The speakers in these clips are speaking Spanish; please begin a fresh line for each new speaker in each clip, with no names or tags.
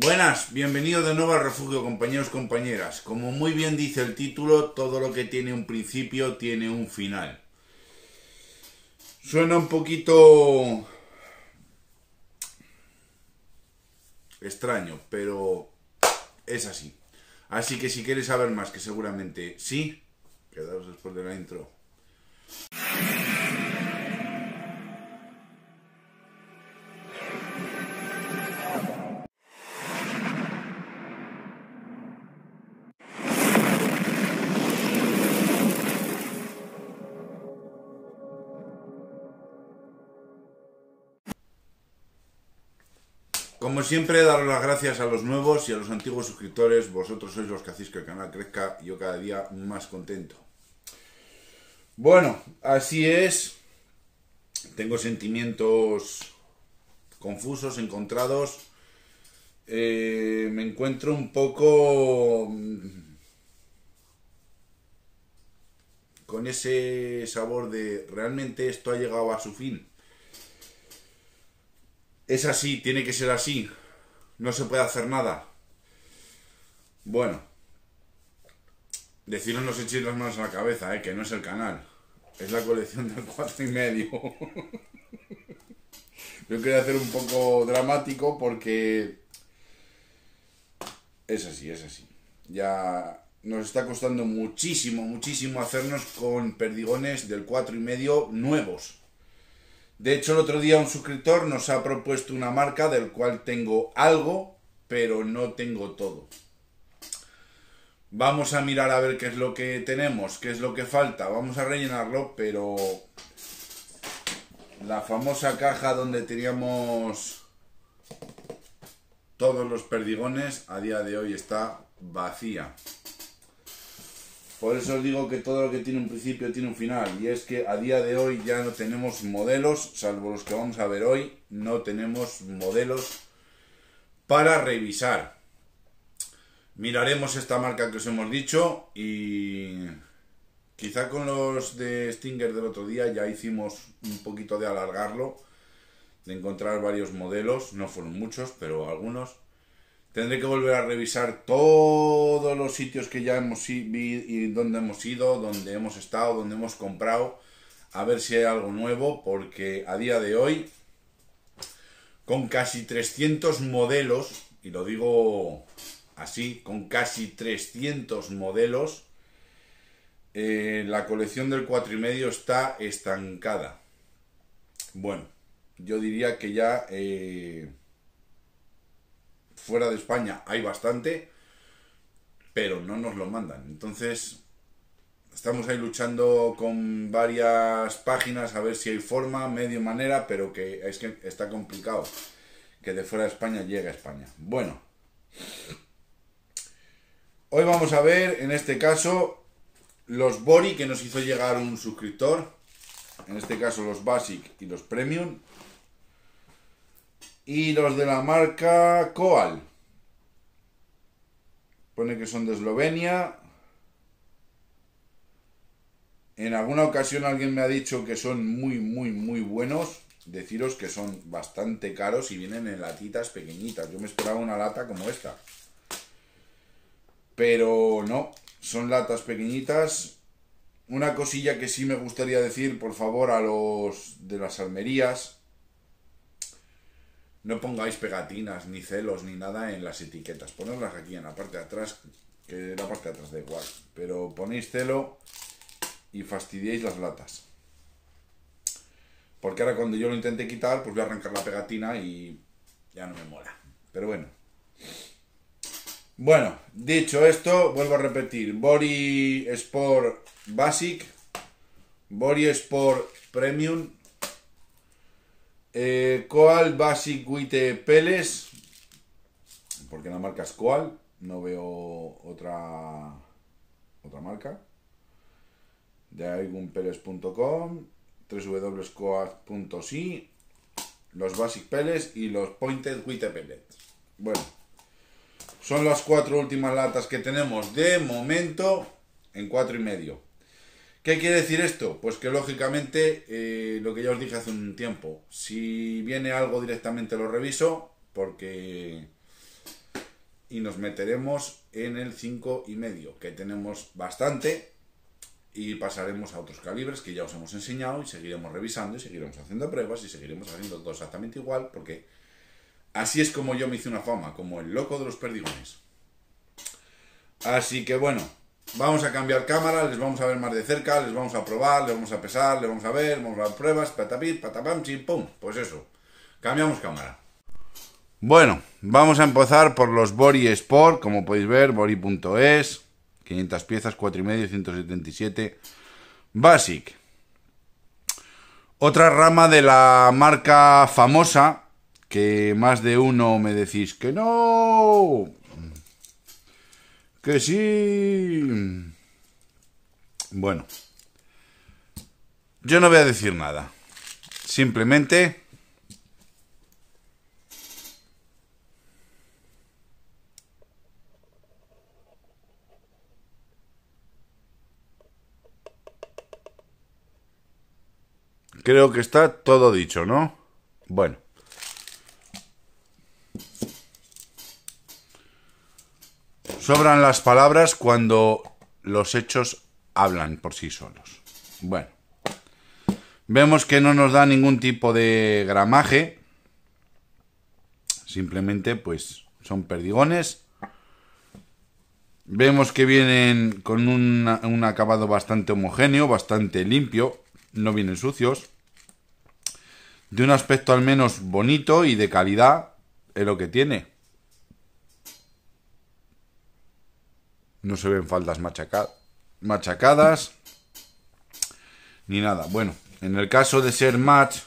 Buenas, bienvenidos de nuevo al refugio, compañeros, compañeras. Como muy bien dice el título, todo lo que tiene un principio tiene un final. Suena un poquito extraño, pero es así. Así que si quieres saber más, que seguramente sí, quedaros después de la intro. siempre, daros las gracias a los nuevos y a los antiguos suscriptores. Vosotros sois los que hacéis que el canal crezca yo cada día más contento. Bueno, así es. Tengo sentimientos confusos, encontrados. Eh, me encuentro un poco mm, con ese sabor de realmente esto ha llegado a su fin. Es así, tiene que ser así. No se puede hacer nada. Bueno. Deciros no las manos a la cabeza, eh, que no es el canal. Es la colección del cuatro y medio. Yo quería hacer un poco dramático porque... Es así, es así. Ya nos está costando muchísimo, muchísimo hacernos con perdigones del cuatro y medio nuevos. De hecho, el otro día un suscriptor nos ha propuesto una marca del cual tengo algo, pero no tengo todo. Vamos a mirar a ver qué es lo que tenemos, qué es lo que falta. Vamos a rellenarlo, pero la famosa caja donde teníamos todos los perdigones a día de hoy está vacía. Por eso os digo que todo lo que tiene un principio tiene un final. Y es que a día de hoy ya no tenemos modelos, salvo los que vamos a ver hoy, no tenemos modelos para revisar. Miraremos esta marca que os hemos dicho y quizá con los de Stinger del otro día ya hicimos un poquito de alargarlo, de encontrar varios modelos, no fueron muchos, pero algunos. Tendré que volver a revisar todos los sitios que ya hemos ido y donde hemos ido, donde hemos estado, donde hemos comprado, a ver si hay algo nuevo, porque a día de hoy, con casi 300 modelos, y lo digo así, con casi 300 modelos, eh, la colección del 4,5 está estancada. Bueno, yo diría que ya... Eh, fuera de España hay bastante, pero no nos lo mandan. Entonces, estamos ahí luchando con varias páginas a ver si hay forma, medio manera, pero que es que está complicado que de fuera de España llegue a España. Bueno, hoy vamos a ver en este caso los Bori que nos hizo llegar un suscriptor, en este caso los Basic y los Premium. Y los de la marca Koal. Pone que son de Eslovenia. En alguna ocasión alguien me ha dicho que son muy, muy, muy buenos. Deciros que son bastante caros y vienen en latitas pequeñitas. Yo me esperaba una lata como esta. Pero no, son latas pequeñitas. Una cosilla que sí me gustaría decir, por favor, a los de las almerías no pongáis pegatinas, ni celos, ni nada en las etiquetas. Ponedlas aquí en la parte de atrás, que la parte de atrás da igual. Pero ponéis celo y fastidiéis las latas. Porque ahora cuando yo lo intente quitar, pues voy a arrancar la pegatina y ya no me mola. Pero bueno. Bueno, dicho esto, vuelvo a repetir. Body Sport Basic, Body Sport Premium Coal eh, Basic Witte Peles. Porque la marca es Coal. No veo otra otra marca. De algunpeles.com. www.coal.si. Los Basic Peles y los Pointed Witte Pellets. Bueno. Son las cuatro últimas latas que tenemos de momento en cuatro y medio. ¿Qué quiere decir esto? Pues que lógicamente, eh, lo que ya os dije hace un tiempo, si viene algo directamente lo reviso, porque... Y nos meteremos en el 5 y medio, que tenemos bastante, y pasaremos a otros calibres que ya os hemos enseñado y seguiremos revisando y seguiremos haciendo pruebas y seguiremos haciendo todo exactamente igual, porque así es como yo me hice una fama, como el loco de los perdigones. Así que bueno, vamos a cambiar cámara, les vamos a ver más de cerca, les vamos a probar, les vamos a pesar, les vamos a ver, vamos a dar pruebas, patapip, patapam, chim, pum. Pues eso, cambiamos cámara. Bueno, vamos a empezar por los Bori Sport, como podéis ver, bori.es, 500 piezas, 4,5, 177, Basic. Otra rama de la marca famosa, que más de uno me decís que no, que sí. Bueno. Yo no voy a decir nada. Simplemente... Creo que está todo dicho, ¿no? Bueno. Sobran las palabras cuando los hechos hablan por sí solos. Bueno, vemos que no nos da ningún tipo de gramaje. Simplemente, pues, son perdigones. Vemos que vienen con un acabado bastante homogéneo, bastante limpio. No vienen sucios. De un aspecto al menos bonito y de calidad es lo que tiene. No se ven faldas machacadas. Ni nada. Bueno, en el caso de ser match.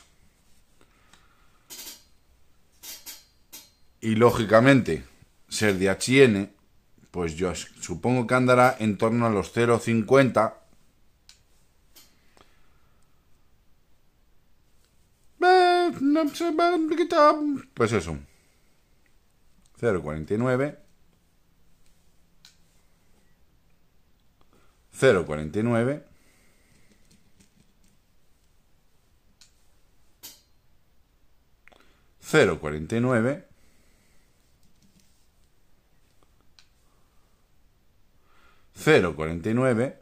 Y lógicamente, ser de HN, pues yo supongo que andará en torno a los 0,50. Eh, pues eso. 0,49. 0.49 0.49 0.49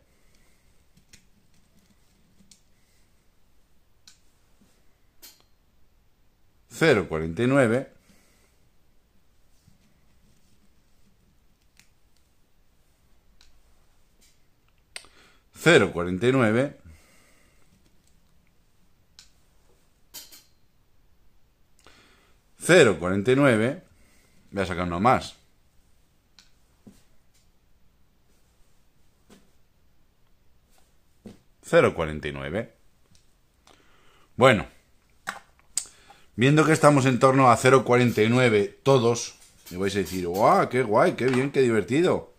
0.49 049 049 voy a sacar uno más 049 bueno viendo que estamos en torno a 049 todos me vais a decir guau qué guay qué bien qué divertido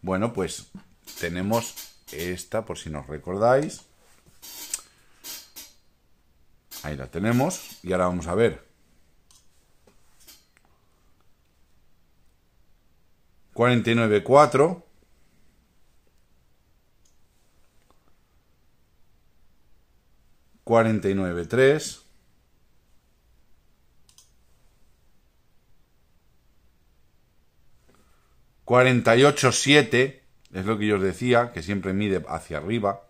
bueno pues tenemos esta, por si nos recordáis. Ahí la tenemos. Y ahora vamos a ver. Cuarenta y nueve cuatro. Cuarenta y nueve tres. Cuarenta y ocho siete. Es lo que yo os decía, que siempre mide hacia arriba.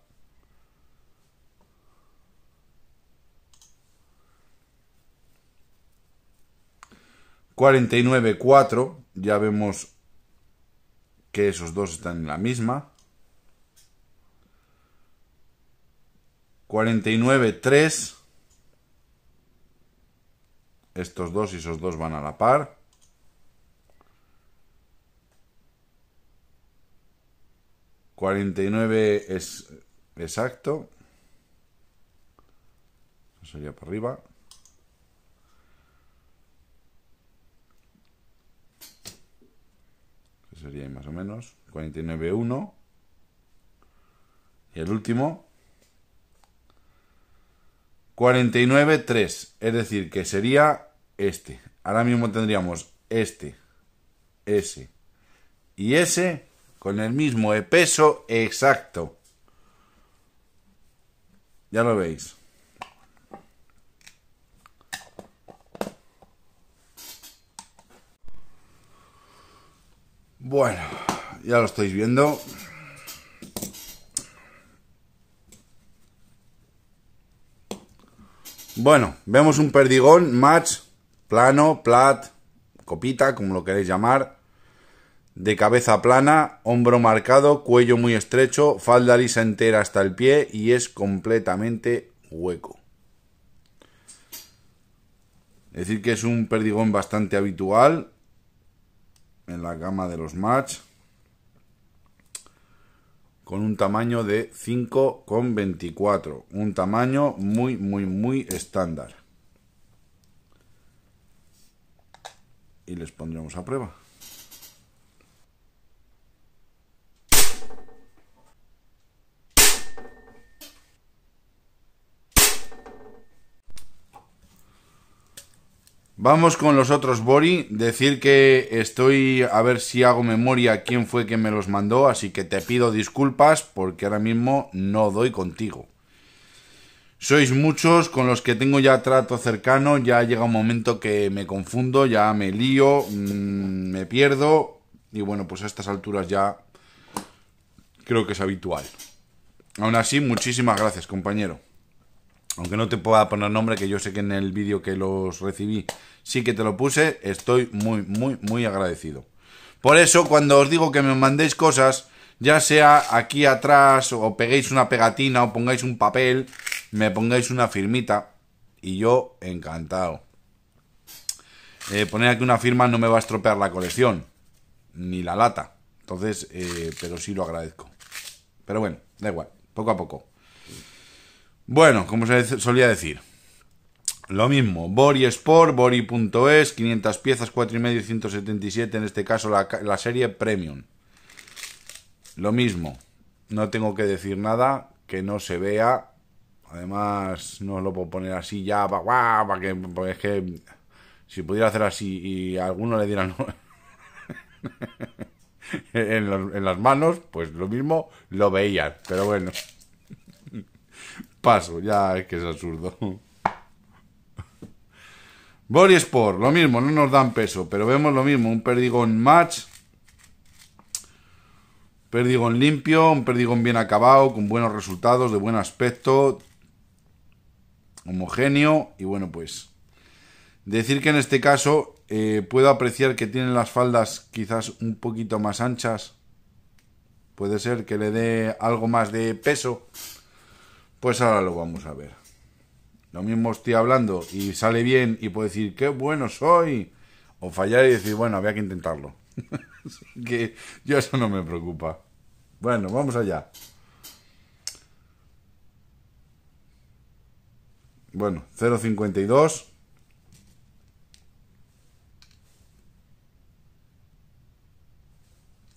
Cuarenta y nueve, cuatro. Ya vemos que esos dos están en la misma. nueve tres, Estos dos y esos dos van a la par. 49 es exacto. sería para arriba. sería más o menos. 49.1. Y el último. tres... Es decir, que sería este. Ahora mismo tendríamos este, ...ese... y ese con el mismo peso exacto. Ya lo veis. Bueno, ya lo estáis viendo. Bueno, vemos un perdigón, match, plano, plat, copita, como lo queréis llamar de cabeza plana, hombro marcado, cuello muy estrecho, falda lisa entera hasta el pie y es completamente hueco. Es decir que es un perdigón bastante habitual en la gama de los match con un tamaño de 5,24, un tamaño muy muy muy estándar. Y les pondremos a prueba. Vamos con los otros Bori. Decir que estoy a ver si hago memoria quién fue quien me los mandó, así que te pido disculpas porque ahora mismo no doy contigo. Sois muchos con los que tengo ya trato cercano, ya llega un momento que me confundo, ya me lío, mm, me pierdo y bueno, pues a estas alturas ya creo que es habitual. Aún así, muchísimas gracias, compañero aunque no te pueda poner nombre, que yo sé que en el vídeo que los recibí sí que te lo puse, estoy muy, muy, muy agradecido. Por eso, cuando os digo que me mandéis cosas, ya sea aquí atrás, o peguéis una pegatina, o pongáis un papel, me pongáis una firmita, y yo encantado. Eh, poner aquí una firma no me va a estropear la colección, ni la lata. Entonces, eh, pero sí lo agradezco. Pero bueno, da igual, poco a poco. Bueno, como se solía decir. Lo mismo, Bori Sport, Bori.es, 500 piezas, 4,5, 177, en este caso la, serie Premium. Lo mismo, no tengo que decir nada que no se vea. Además, no lo puedo poner así ya, para que, porque es que si pudiera hacer así y a alguno le dieran en, en, las manos, pues lo mismo lo veían. Pero bueno. Paso, ya es que es absurdo. Body Sport, lo mismo, no nos dan peso, pero vemos lo mismo, un perdigón match, perdigón limpio, un perdigón bien acabado, con buenos resultados, de buen aspecto, homogéneo y bueno pues decir que en este caso eh, puedo apreciar que tienen las faldas quizás un poquito más anchas puede ser que le dé algo más de peso pues ahora lo vamos a ver. Lo mismo estoy hablando y sale bien y puedo decir, qué bueno soy. O fallar y decir, bueno, había que intentarlo. que yo eso no me preocupa. Bueno, vamos allá. Bueno, 0.52.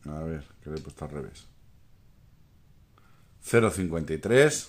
A ver, que le he puesto al revés. 0.53.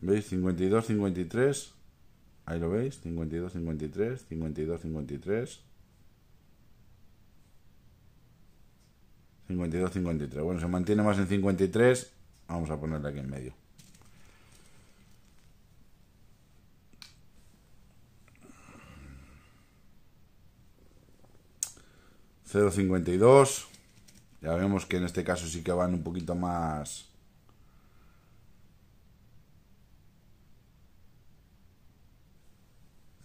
¿Veis? 52, 53. Ahí lo veis. 52, 53. 52, 53. 52, 53. Bueno, se mantiene más en 53. Vamos a ponerle aquí en medio. ...0,52... Ya vemos que en este caso sí que van un poquito más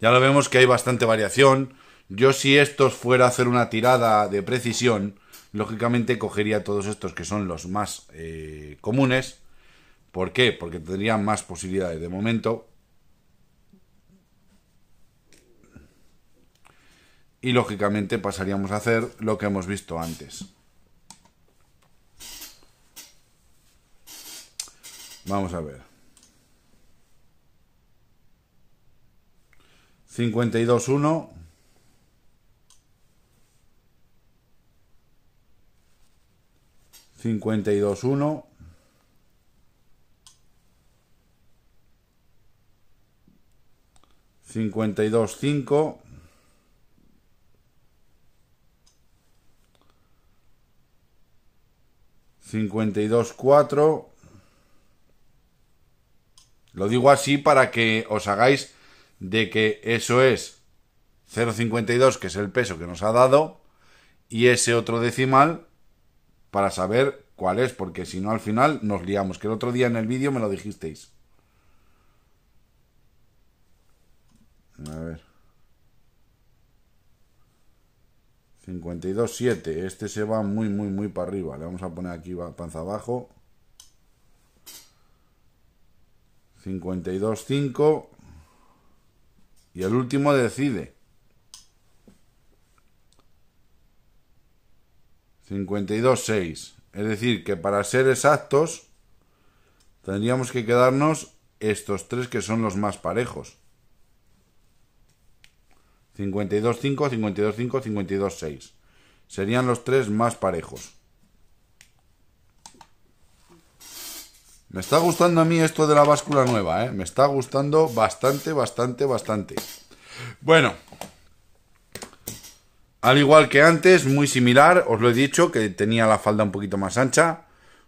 Ya lo vemos que hay bastante variación. Yo si estos fuera a hacer una tirada de precisión, lógicamente cogería todos estos que son los más eh, comunes. ¿Por qué? Porque tendrían más posibilidades de momento. Y lógicamente pasaríamos a hacer lo que hemos visto antes. Vamos a ver. 52-1. Cincuenta y dos uno. Cincuenta y dos cinco. Cincuenta y dos cuatro. Lo digo así para que os hagáis de que eso es 0,52, que es el peso que nos ha dado, y ese otro decimal para saber cuál es, porque si no al final nos liamos, que el otro día en el vídeo me lo dijisteis. A ver. 52.7. Este se va muy, muy, muy para arriba. Le vamos a poner aquí panza abajo. 52.5. Y el último decide. 52.6. Es decir, que para ser exactos, tendríamos que quedarnos estos tres que son los más parejos. 52.5, 52, 6, Serían los tres más parejos. Me está gustando a mí esto de la báscula nueva, ¿eh? Me está gustando bastante, bastante, bastante. Bueno. Al igual que antes, muy similar, os lo he dicho, que tenía la falda un poquito más ancha.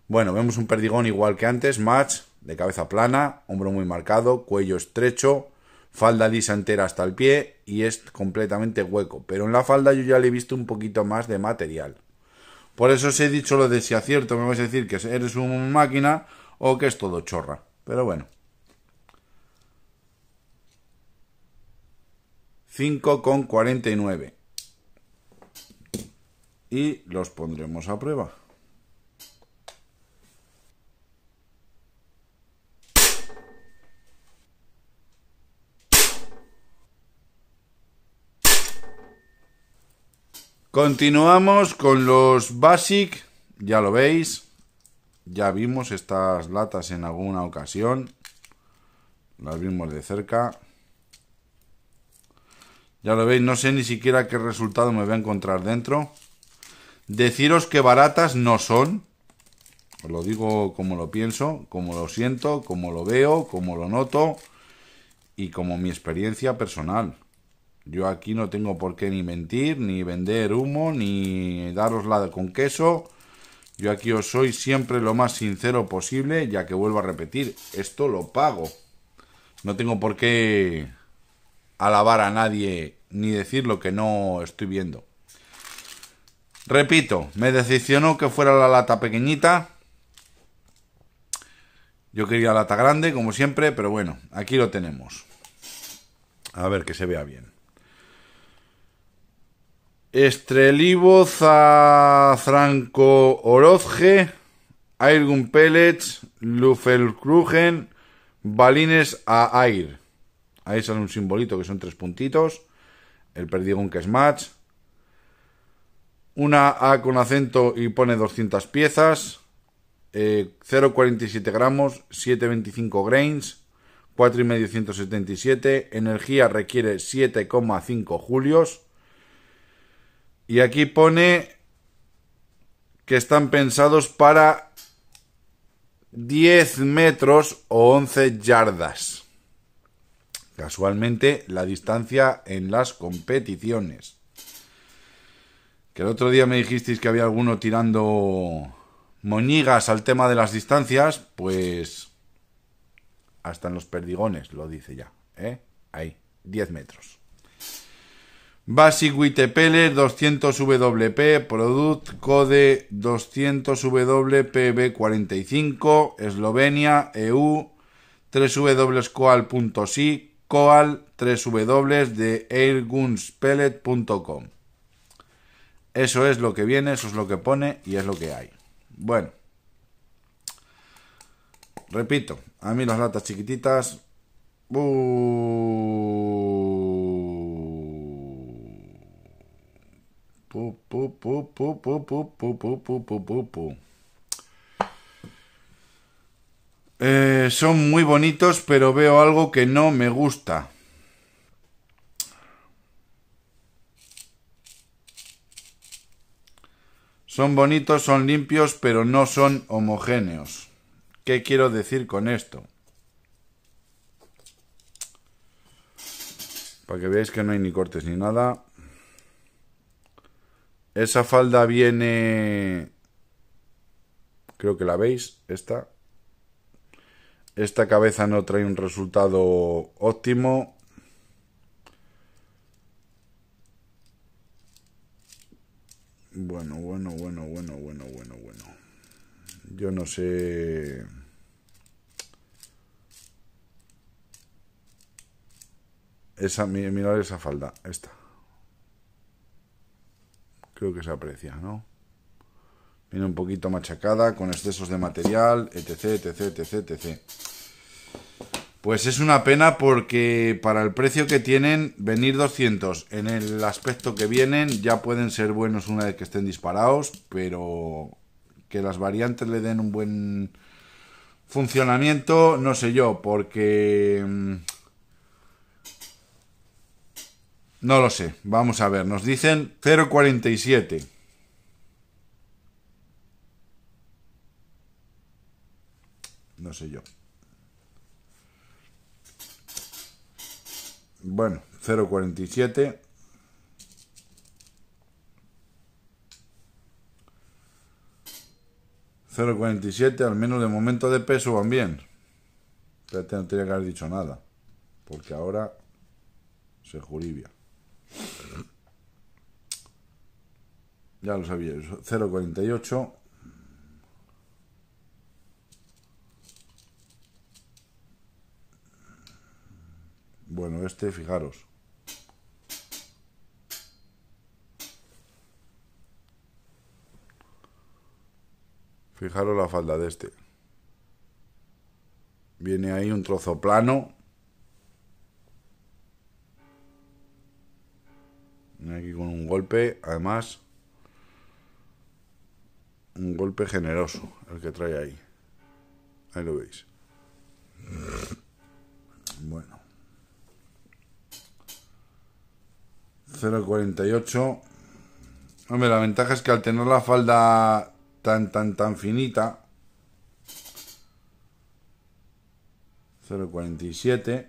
Bueno, vemos un perdigón igual que antes, match, de cabeza plana, hombro muy marcado, cuello estrecho, falda lisa entera hasta el pie y es completamente hueco. Pero en la falda yo ya le he visto un poquito más de material. Por eso os he dicho lo de si acierto me vais a decir que eres una máquina, o que es todo chorra. Pero bueno. 5,49. Y los pondremos a prueba. Continuamos con los Basic, ya lo veis. Ya vimos estas latas en alguna ocasión. Las vimos de cerca. Ya lo veis, no sé ni siquiera qué resultado me voy a encontrar dentro. Deciros que baratas no son. Os lo digo como lo pienso, como lo siento, como lo veo, como lo noto y como mi experiencia personal. Yo aquí no tengo por qué ni mentir, ni vender humo, ni daros la de con queso yo aquí os soy siempre lo más sincero posible, ya que vuelvo a repetir, esto lo pago. No tengo por qué alabar a nadie ni decir lo que no estoy viendo. Repito, me decepcionó que fuera la lata pequeñita. Yo quería lata grande, como siempre, pero bueno, aquí lo tenemos. A ver que se vea bien. Estrelivo Franco Orozge, Airgun Pellets, Lufelkrugen, Balines a Air. Ahí sale un simbolito que son tres puntitos. El perdigón que es match. Una A con acento y pone 200 piezas. 0,47 eh, gramos, 7,25 grains, 4,577 Energía requiere 7,5 julios. Y aquí pone que están pensados para 10 metros o 11 yardas. Casualmente la distancia en las competiciones. Que el otro día me dijisteis que había alguno tirando moñigas al tema de las distancias, pues hasta en los perdigones lo dice ya, ¿eh? Ahí, 10 metros. Basic 200WP, Product Code 200WPB45, Eslovenia, EU, 3wcoal.si, coal, 3w de airgunspellet.com. Eso es lo que viene, eso es lo que pone y es lo que hay. Bueno, repito, a mí las latas chiquititas... Uh, son muy bonitos, pero veo algo que no me gusta. Son bonitos, son limpios, pero no son homogéneos. ¿Qué quiero decir con esto? Para que veáis que no hay ni cortes ni nada. Esa falda viene... Creo que la veis, esta. Esta cabeza no trae un resultado óptimo. Bueno, bueno, bueno, bueno, bueno, bueno, bueno. Yo no sé... Esa, mirad esa falda, esta creo que se aprecia, ¿no? Viene un poquito machacada, con excesos de material, etc, etc, etc, etc. Pues es una pena porque para el precio que tienen, venir 200 en el aspecto que vienen, ya pueden ser buenos una vez que estén disparados, pero que las variantes le den un buen funcionamiento, no sé yo, porque mm, no lo sé. Vamos a ver. Nos dicen 0,47. No sé yo. Bueno, 0,47. ...0,47 al menos de momento de peso van bien. Pero no tenía que haber dicho nada. Porque ahora se juribia. Ya lo sabía, 0,48. Bueno, este, fijaros. Fijaros la falda de este. Viene ahí un trozo plano. aquí con un golpe, además un golpe generoso el que trae ahí. Ahí lo veis. Bueno. 0.48. Hombre, la ventaja es que al tener la falda tan, tan, tan finita... 0.47.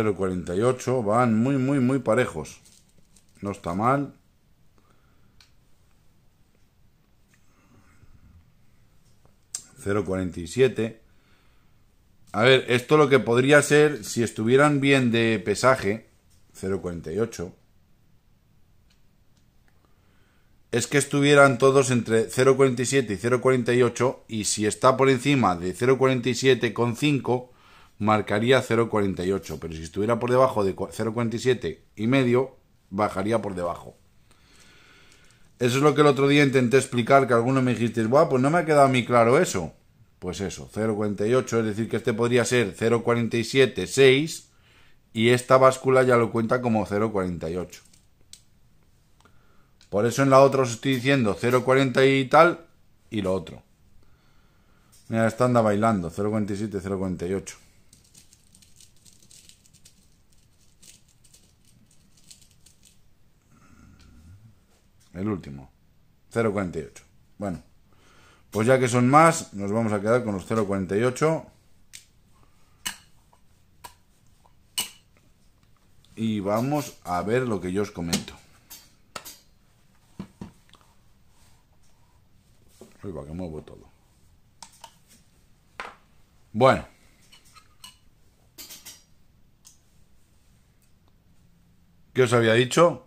0,48. Van muy, muy, muy parejos. No está mal. ...0,47... A ver, esto lo que podría ser... ...si estuvieran bien de pesaje... ...0,48... ...es que estuvieran todos entre 0,47 y 0,48... ...y si está por encima de 0,47,5 marcaría 0,48, pero si estuviera por debajo de 0,47 y medio, bajaría por debajo. Eso es lo que el otro día intenté explicar, que algunos me dijisteis, guau, pues no me ha quedado muy claro eso. Pues eso, 0,48, es decir, que este podría ser 0,476 y esta báscula ya lo cuenta como 0,48. Por eso en la otra os estoy diciendo 0,40 y tal y lo otro. Mira, esta anda bailando, 0,47, 0,48. el último. 0,48. Bueno, pues ya que son más, nos vamos a quedar con los 0,48. Y vamos a ver lo que yo os comento. Uy, va, que muevo todo. Bueno. ¿Qué os había dicho?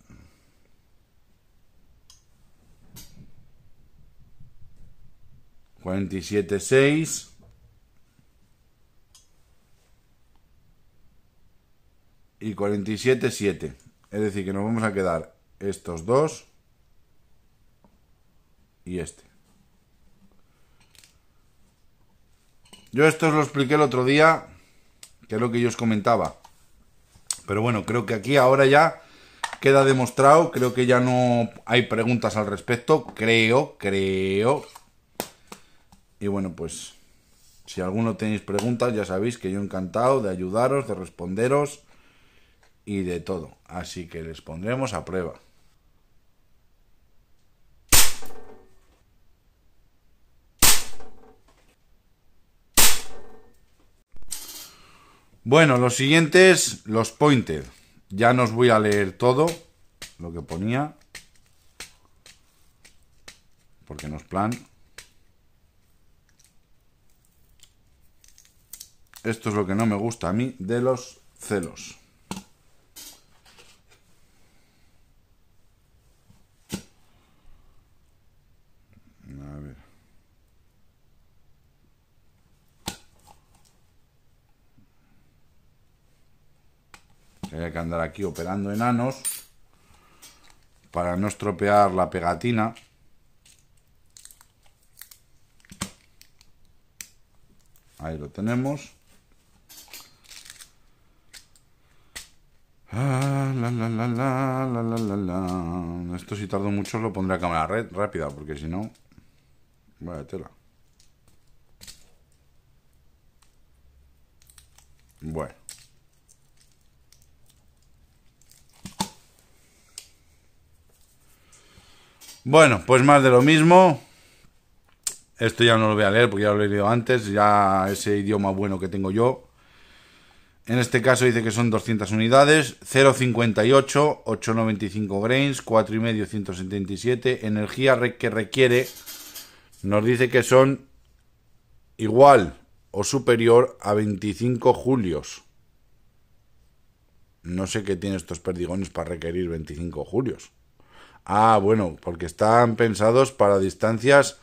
47.6. Y 47.7. Es decir, que nos vamos a quedar estos dos y este. Yo esto os lo expliqué el otro día, que es lo que yo os comentaba. Pero bueno, creo que aquí ahora ya queda demostrado, creo que ya no hay preguntas al respecto, creo, creo, y bueno, pues si alguno tenéis preguntas, ya sabéis que yo encantado de ayudaros, de responderos y de todo. Así que les pondremos a prueba. Bueno, los siguientes, los pointed. Ya nos voy a leer todo lo que ponía. Porque nos plan. Esto es lo que no me gusta a mí de los celos. Hay que andar aquí operando enanos para no estropear la pegatina. Ahí lo tenemos. Ah, Esto si tardo mucho lo pondré a cámara red, rápida, porque si no... Vaya tela. Bueno. Bueno, pues más de lo mismo. Esto ya no lo voy a leer porque ya lo he leído antes. Ya ese idioma bueno que tengo yo. En este caso dice que son 200 unidades, 0,58, 8,95 grains, 4,5, 177. Energía que requiere nos dice que son igual o superior a 25 julios. No sé qué tiene estos perdigones para requerir 25 julios. Ah, bueno, porque están pensados para distancias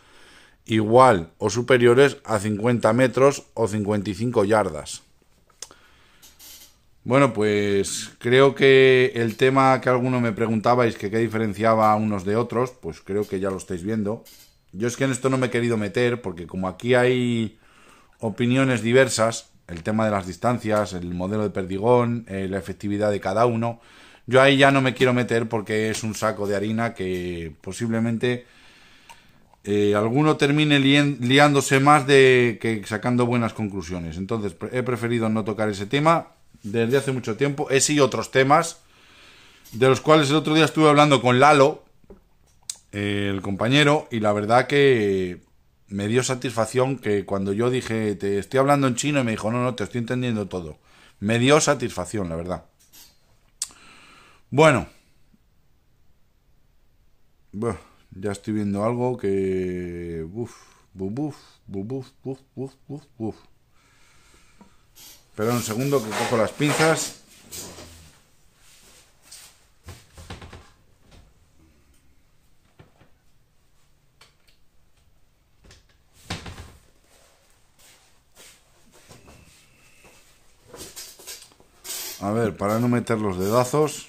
igual o superiores a 50 metros o 55 yardas. Bueno, pues creo que el tema que alguno me preguntabais, que qué diferenciaba a unos de otros, pues creo que ya lo estáis viendo. Yo es que en esto no me he querido meter, porque como aquí hay opiniones diversas, el tema de las distancias, el modelo de perdigón, eh, la efectividad de cada uno, yo ahí ya no me quiero meter porque es un saco de harina que posiblemente eh, alguno termine liándose más de que sacando buenas conclusiones. Entonces he preferido no tocar ese tema desde hace mucho tiempo. Ese y otros temas, de los cuales el otro día estuve hablando con Lalo, eh, el compañero, y la verdad que me dio satisfacción que cuando yo dije, te estoy hablando en chino, me dijo, no, no, te estoy entendiendo todo. Me dio satisfacción, la verdad. Bueno. ya estoy viendo algo que... Uf, buf, buf, buf, buf, buf, buf. Espera un segundo que cojo las pinzas. A ver, para no meter los dedazos,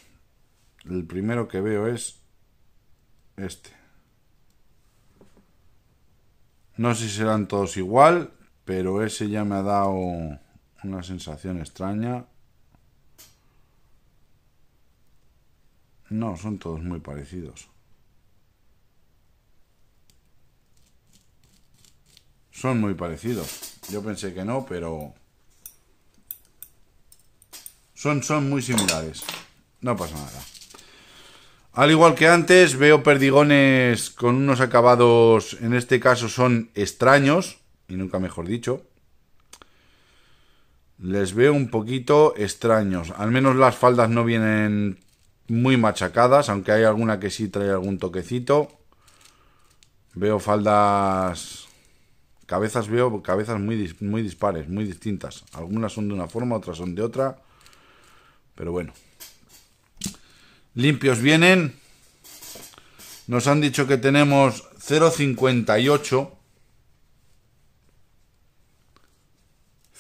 el primero que veo es este. No sé si serán todos igual, pero ese ya me ha dado una sensación extraña. No, son todos muy parecidos. Son muy parecidos. Yo pensé que no, pero... Son, son muy similares. No pasa nada. Al igual que antes, veo perdigones con unos acabados, en este caso son extraños, y nunca mejor dicho les veo un poquito extraños. Al menos las faldas no vienen muy machacadas, aunque hay alguna que sí trae algún toquecito. Veo faldas... Cabezas veo cabezas muy, muy dispares, muy distintas. Algunas son de una forma, otras son de otra. Pero bueno. Limpios vienen. Nos han dicho que tenemos 0,58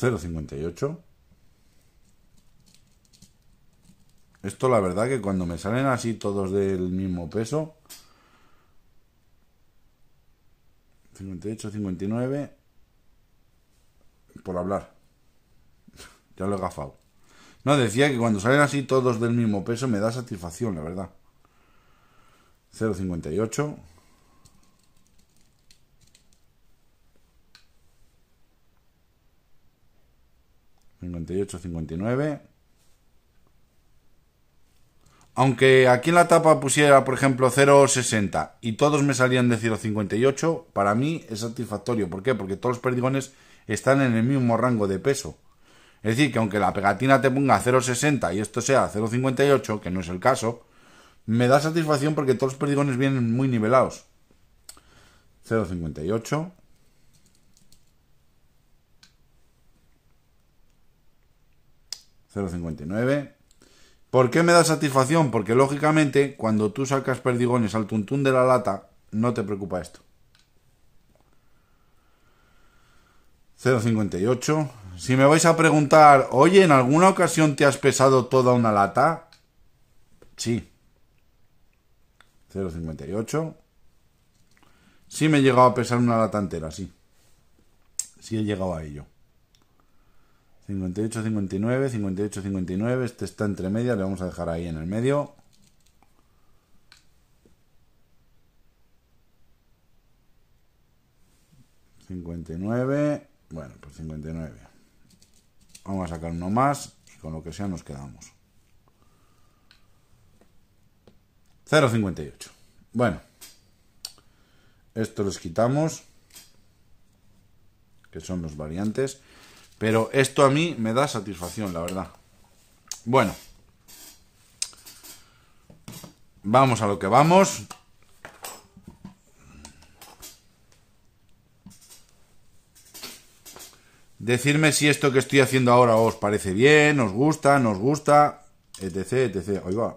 0.58. Esto la verdad que cuando me salen así todos del mismo peso... 58, 59... Por hablar. ya lo he gafado. No, decía que cuando salen así todos del mismo peso me da satisfacción, la verdad. 058 58, 59. Aunque aquí en la tapa pusiera, por ejemplo, 0,60 y todos me salían de 0,58, para mí es satisfactorio. ¿Por qué? Porque todos los perdigones están en el mismo rango de peso. Es decir, que aunque la pegatina te ponga 0,60 y esto sea 0,58, que no es el caso, me da satisfacción porque todos los perdigones vienen muy nivelados. 0,58. 0,59. ¿Por qué me da satisfacción? Porque lógicamente cuando tú sacas perdigones al tuntún de la lata, no te preocupa esto. 0,58. Si me vais a preguntar, oye, ¿en alguna ocasión te has pesado toda una lata? Sí. 0,58. Sí me he llegado a pesar una lata entera, sí. Sí he llegado a ello. 58, 59, 58, 59. Este está entre medias, le vamos a dejar ahí en el medio. ...59... Bueno, pues 59. Vamos a sacar uno más... ...y con lo que sea nos quedamos. 0,58. Bueno. Esto los quitamos... ...que son los variantes... Pero esto a mí me da satisfacción, la verdad. Bueno. Vamos a lo que vamos. Decirme si esto que estoy haciendo ahora os parece bien, os gusta, nos gusta, etc, etc. Ahí va,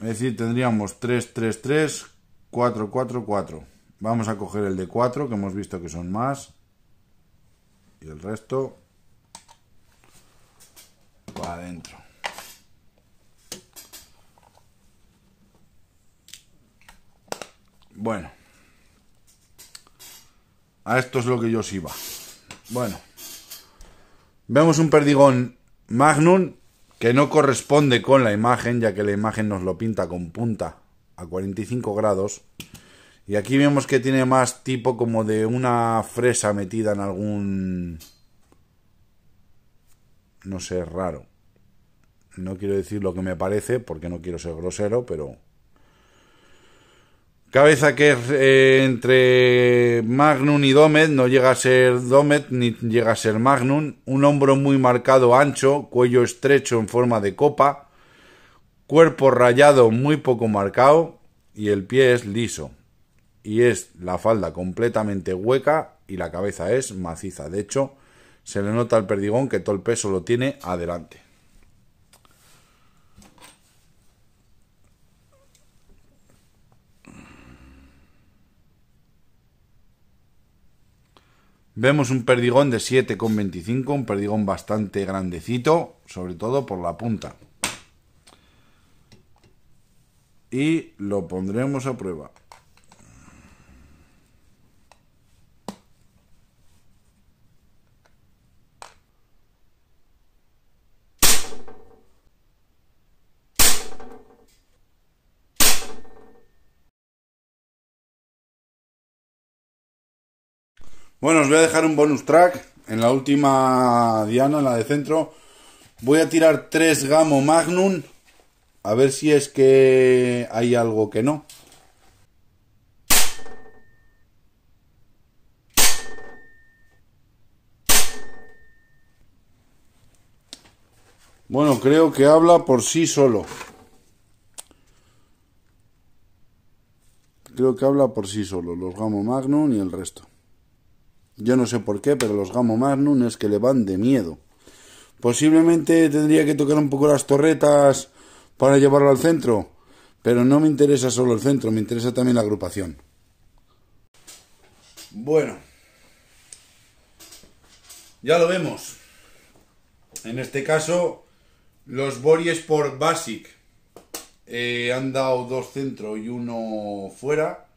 Es decir, tendríamos 3, 3, 3, 4, 4, 4. Vamos a coger el de 4, que hemos visto que son más. Y el resto para adentro. Bueno. A esto es lo que yo os iba. Bueno. Vemos un perdigón Magnum que no corresponde con la imagen, ya que la imagen nos lo pinta con punta a 45 grados. Y aquí vemos que tiene más tipo como de una fresa metida en algún... No sé, raro. No quiero decir lo que me parece, porque no quiero ser grosero, pero... Cabeza que es eh, entre Magnum y Domet, no llega a ser Domet ni llega a ser Magnum. Un hombro muy marcado ancho, cuello estrecho en forma de copa, cuerpo rayado muy poco marcado y el pie es liso. Y es la falda completamente hueca y la cabeza es maciza. De hecho, se le nota al perdigón que todo el peso lo tiene adelante. Vemos un perdigón de 7,25, un perdigón bastante grandecito, sobre todo por la punta. Y lo pondremos a prueba. Bueno, os voy a dejar un bonus track. En la última diana, en la de centro, voy a tirar tres gamo magnum. A ver si es que hay algo que no. Bueno, creo que habla por sí solo. Creo que habla por sí solo, los Gamo Magnum y el resto. Yo no sé por qué, pero los Gamo Magnum es que le van de miedo. Posiblemente tendría que tocar un poco las torretas para llevarlo al centro, pero no me interesa solo el centro, me interesa también la agrupación. Bueno, ya lo vemos. En este caso, los Bories por Basic eh, han dado dos centros y uno fuera.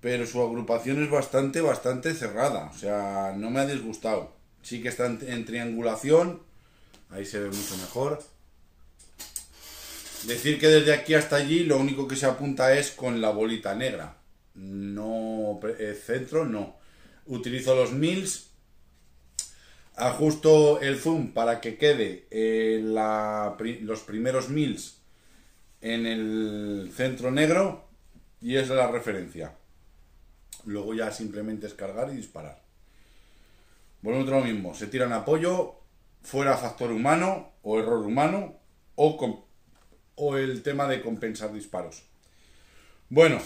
Pero su agrupación es bastante, bastante cerrada. O sea, no me ha disgustado. Sí que está en, triangulación. Ahí se ve mucho mejor. Decir que desde aquí hasta allí lo único que se apunta es con la bolita negra. No, eh, centro no. Utilizo los mils. Ajusto el zoom para que quede eh, los primeros mils en el centro negro y es la referencia. Luego ya simplemente es cargar y disparar. Bueno, otro lo mismo. Se tiran apoyo, fuera factor humano o error humano o, el tema de compensar disparos. Bueno,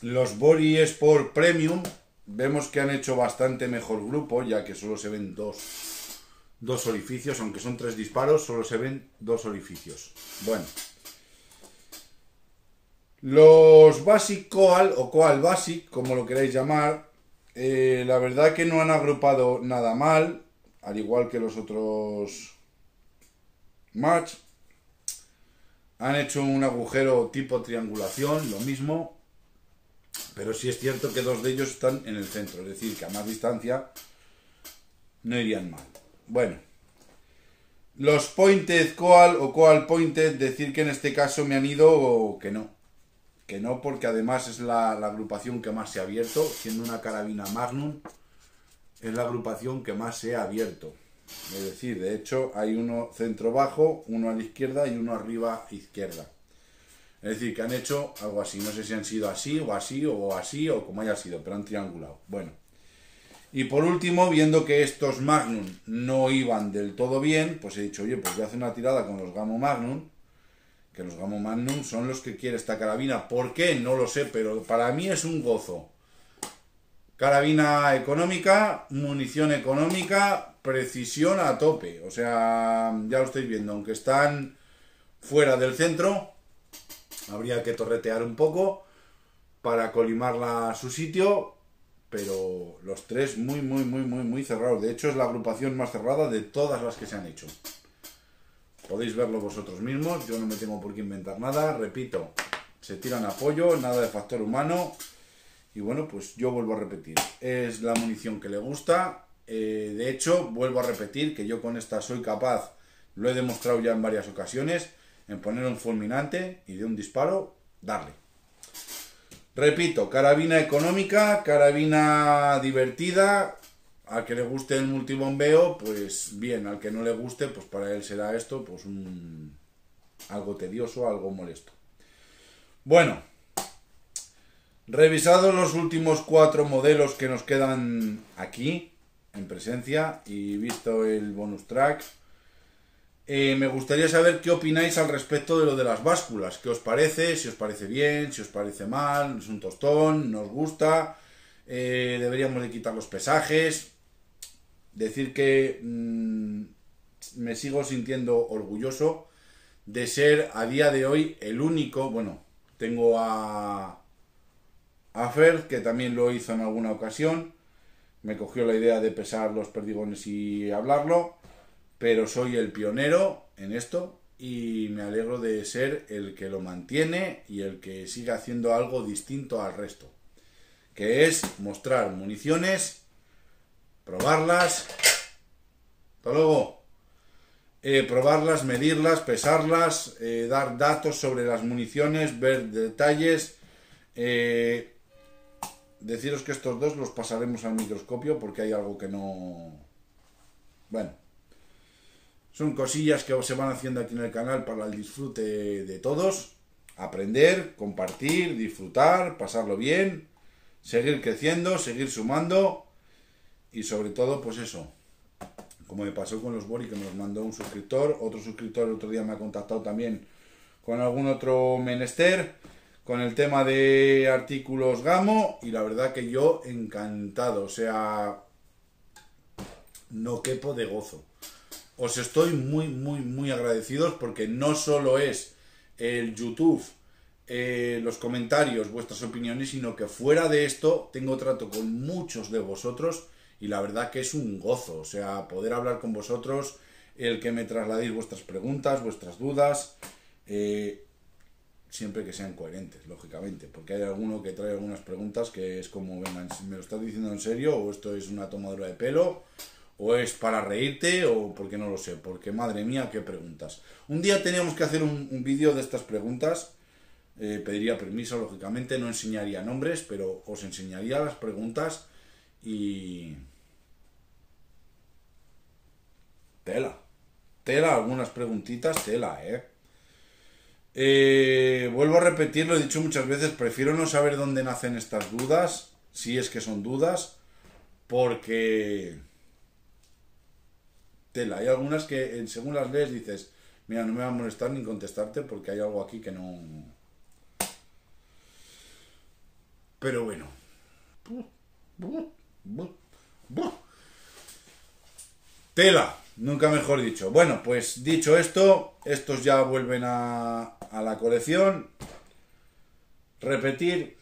los Body Sport Premium vemos que han hecho bastante mejor grupo, ya que solo se ven dos, dos orificios, aunque son tres disparos, solo se ven dos orificios. Bueno. Los Basic Coal o Coal Basic, como lo queráis llamar, eh, la verdad que no han agrupado nada mal, al igual que los otros match. Han hecho un agujero tipo triangulación, lo mismo, pero sí es cierto que dos de ellos están en el centro, es decir, que a más distancia no irían mal. Bueno, los pointed coal o coal pointed, decir que en este caso me han ido o que no que no porque además es la, la, agrupación que más se ha abierto, siendo una carabina Magnum, es la agrupación que más se ha abierto. Es decir, de hecho hay uno centro bajo, uno a la izquierda y uno arriba izquierda. Es decir, que han hecho algo así, no sé si han sido así o así o así o como haya sido, pero han triangulado. Bueno. Y por último, viendo que estos Magnum no iban del todo bien, pues he dicho, oye, pues voy a hacer una tirada con los Gamo Magnum que los Gamo Magnum son los que quiere esta carabina. ¿Por qué? No lo sé, pero para mí es un gozo. Carabina económica, munición económica, precisión a tope. O sea, ya lo estáis viendo, aunque están fuera del centro, habría que torretear un poco para colimarla a su sitio, pero los tres muy, muy, muy, muy, muy cerrados. De hecho, es la agrupación más cerrada de todas las que se han hecho podéis verlo vosotros mismos, yo no me tengo por qué inventar nada, repito, se tiran apoyo, nada de factor humano, y bueno, pues yo vuelvo a repetir, es la munición que le gusta, eh, de hecho, vuelvo a repetir que yo con esta soy capaz, lo he demostrado ya en varias ocasiones, en poner un fulminante y de un disparo, darle. Repito, carabina económica, carabina divertida, al que le guste el multibombeo, pues bien, al que no le guste, pues para él será esto, pues un... algo tedioso, algo molesto. Bueno, revisados los últimos cuatro modelos que nos quedan aquí, en presencia, y visto el bonus track, eh, me gustaría saber qué opináis al respecto de lo de las básculas, qué os parece, si os parece bien, si os parece mal, es un tostón, nos gusta... Eh, deberíamos de quitar los pesajes, decir que mm, me sigo sintiendo orgulloso de ser a día de hoy el único, bueno, tengo a, a que también lo hizo en alguna ocasión, me cogió la idea de pesar los perdigones y hablarlo, pero soy el pionero en esto y me alegro de ser el que lo mantiene y el que sigue haciendo algo distinto al resto, que es mostrar municiones probarlas. Hasta luego. Eh, probarlas, medirlas, pesarlas, eh, dar datos sobre las municiones, ver detalles. Eh, deciros que estos dos los pasaremos al microscopio porque hay algo que no... Bueno. Son cosillas que se van haciendo aquí en el canal para el disfrute de todos. Aprender, compartir, disfrutar, pasarlo bien, seguir creciendo, seguir sumando y sobre todo, pues eso, como me pasó con los Bori que me mandó un suscriptor, otro suscriptor el otro día me ha contactado también con algún otro menester, con el tema de artículos Gamo, y la verdad que yo encantado, o sea, no quepo de gozo. Os estoy muy, muy, muy agradecidos porque no solo es el YouTube, eh, los comentarios, vuestras opiniones, sino que fuera de esto tengo trato con muchos de vosotros y la verdad que es un gozo, o sea, poder hablar con vosotros, el que me trasladéis vuestras preguntas, vuestras dudas, eh, siempre que sean coherentes, lógicamente, porque hay alguno que trae algunas preguntas que es como, venga, ¿me lo estás diciendo en serio? ¿O esto es una tomadura de pelo? ¿O es para reírte? ¿O porque no lo sé? Porque madre mía, qué preguntas. Un día teníamos que hacer un, vídeo de estas preguntas. Eh, pediría permiso, lógicamente, no enseñaría nombres, pero os enseñaría las preguntas y, tela. Tela, algunas preguntitas, tela, ¿eh? ¿eh? Vuelvo a repetir, lo he dicho muchas veces, prefiero no saber dónde nacen estas dudas, si es que son dudas, porque... Tela, hay algunas que según las lees dices, mira, no me va a molestar ni contestarte porque hay algo aquí que no... Pero bueno. Tela. Nunca mejor dicho. Bueno, pues dicho esto, estos ya vuelven a, la colección. Repetir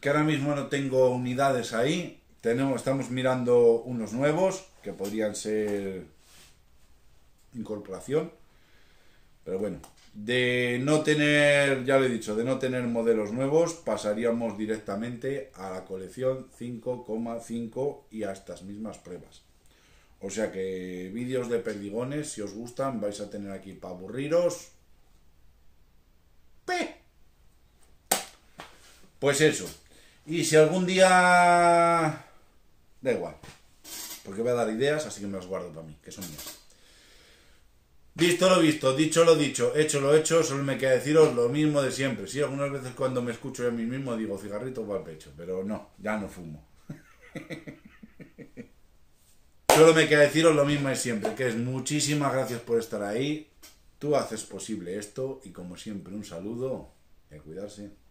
que ahora mismo no tengo unidades ahí. Tenemos, estamos mirando unos nuevos que podrían ser incorporación. Pero bueno, de no tener, ya lo he dicho, de no tener modelos nuevos, pasaríamos directamente a la colección 5,5 y a estas mismas pruebas. O sea que vídeos de perdigones, si os gustan, vais a tener aquí para aburriros. ¡Pe! Pues eso. Y si algún día... Da igual. Porque voy a dar ideas, así que me las guardo para mí, que son mías. Visto lo visto, dicho lo dicho, hecho lo hecho, solo me queda deciros lo mismo de siempre. Sí, algunas veces cuando me escucho yo a mí mismo digo cigarrito para el pecho, pero no, ya no fumo. Solo me queda deciros lo mismo de siempre, que es muchísimas gracias por estar ahí. Tú haces posible esto y como siempre un saludo y cuidarse.